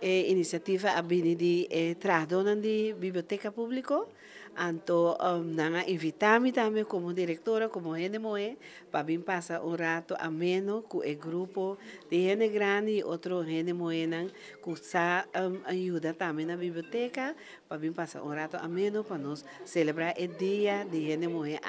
e iniziativa a bini di eh, Tradonandi Biblioteca Pubblico Anto, um, a también como directora, como NMOE, para bien pasar un rato ameno con el grupo de gente grande y otro NMOE, que sa um, ayuda también a la biblioteca, para bien pasar un rato ameno para nos celebrar el día de gente mujer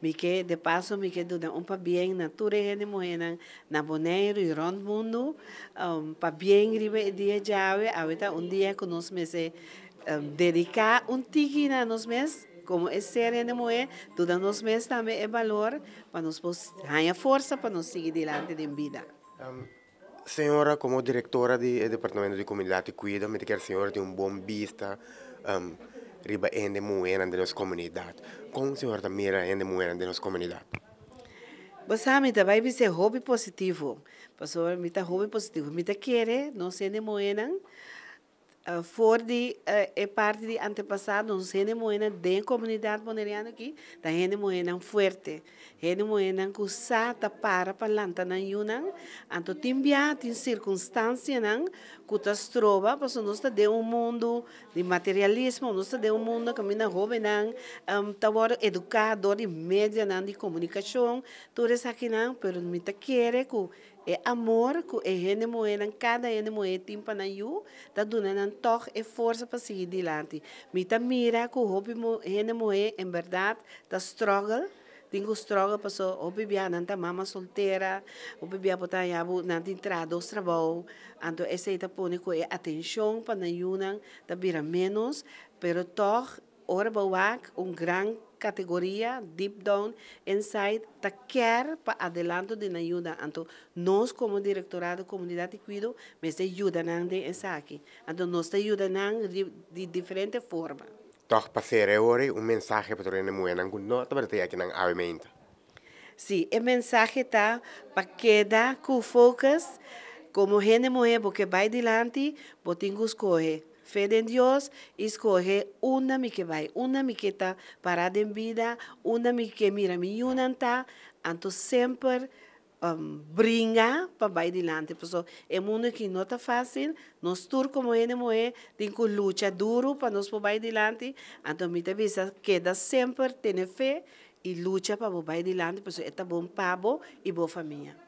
Mi que de paso, mi que duda un pa bien nature gente mujer nan, na bonero y rond mundo, um, para bien vivir el día hoy, ahorita un día que nos meses Um, dedicar un um a nos meses como ser en el moé, todos los meses también es valor para nos la força para nos seguir adelante en vida. Um, señora, como directora del de, eh, Departamento de Comunidad y Cuida, me el senhora de un buen vista um, riba de de na de comunidade. Como a senhora mira comunidade? te va vai ser hobby positivo. Pastor, me te hobby positivo. Me te quiere no se ende Uh, uh, é parte de antepassados Rene Moena de comunidade boneriana aqui, da Rene Moena forte. Rene Moena que usata para para na Yunan, anto timbiat em circunstância nan, cutastroba, pois nós está de um mundo de materialismo, nós está de um mundo que mina jovem nan, um, ehm, tawar educador de média nan de comunicação, tudo isso aqui nan, pero mita quere que é amor que é enemoe, nan cada enemoe tem para yu, tá dando nan toch e força para seguir adiante. Mita mira que o hobby enemoe, em verdade, tá struggle, tem que struggle para so hobby bia não tá mama solteira, hobby bia bota yabu nan tá entrar dos trabalho, ando esse tá pone que é atenção para na yu nan tá bira menos, pero toch oorbewaak, un gran categoría, deep down, inside, taquer para adelanto de ayuda. Entonces, nos como directorado de comunidad de cuido, me ayudan de esa aquí. Entonces, nos ayudan de, de diferentes formas. Toch pasere eh, hoy un mensaje para tener muy en no te verte aquí en avimento. Sí, el mensaje está para quedar con focus como gente mujer porque va adelante, botingus coge. fé em Deus, escolhe uma que vai, uma mi que está parada em vida, uma que mira mi unanta, entonces siempre um, brinca para vai por isso é um mundo que não está fácil, nós tur como é, não é, tem que luta duro para nós vai adelante. Então, muita vezes queda sempre, tenha fé e luta para vai por isso é tá bom para e boa família.